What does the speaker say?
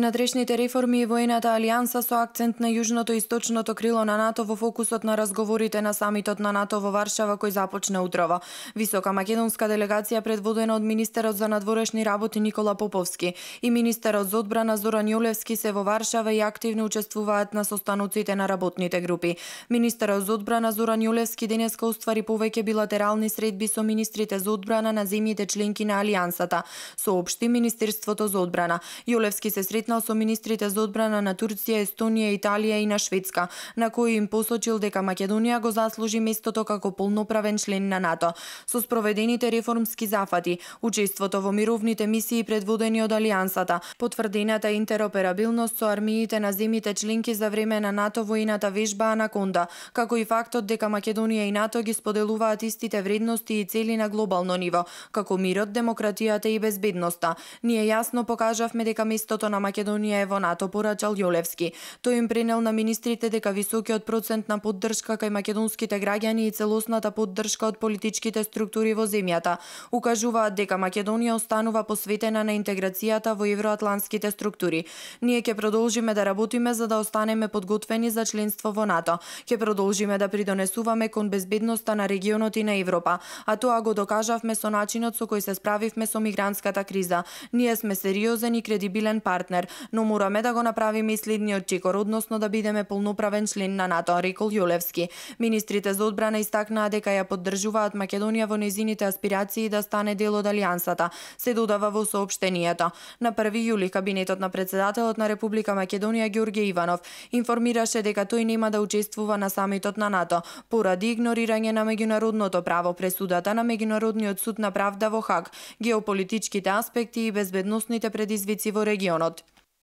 Внатрешните реформи и воената алијанса со акцент на јужното и источното крило на НАТО во фокусот на разговорите на самитот на НАТО во Варшава кој започна утрова. Висока македонска делегација предводена од министерот за надворешни работи Никола Поповски и министерот за одбрана Зоран Јолевски се во Варшава и активно учествуваат на состануците на работните групи. Министерот за одбрана Зоран Јолевски денеска уствари повеќе билатерални средби со министрите за одбрана на земјите членки на алијансата, соопшти Министерството за одбрана. Јулевски се сретна сретнал со министрите за одбрана на Турција, Естонија, Италија и на Шведска, на кои им посочил дека Македонија го заслужи местото како полноправен член на НАТО. Со спроведените реформски зафати, учеството во мировните мисии предводени од Алијансата, потврдената интероперабилност со армиите на земите членки за време на НАТО војната вежба Анаконда, како и фактот дека Македонија и НАТО ги споделуваат истите вредности и цели на глобално ниво, како мирот, демократијата и безбедноста. Ние јасно покажавме дека местото на Македонија е во НАТО, порачал Јолевски. Тој им пренел на министрите дека високиот процент на поддршка кај македонските граѓани и целосната поддршка од политичките структури во земјата укажуваат дека Македонија останува посветена на интеграцијата во евроатлантските структури. Ние ќе продолжиме да работиме за да останеме подготвени за членство во НАТО. Ќе продолжиме да придонесуваме кон безбедноста на регионот и на Европа, а тоа го докажавме со начинот со кој се справивме со мигрантската криза. Ние сме сериозен и кредибилен партнер пример, но мораме да го направиме и следниот чекор, односно да бидеме полноправен член на НАТО, рекол Јулевски. Министрите за одбрана истакнаа дека ја поддржуваат Македонија во незините аспирации да стане дел од алијансата, се додава во соопштението. На 1 јули кабинетот на председателот на Република Македонија Ѓорѓе Иванов информираше дека тој нема да учествува на самитот на НАТО поради игнорирање на меѓународното право пресудата на меѓународниот суд на правда во Хаг, геополитичките аспекти и безбедносните предизвици во регионот.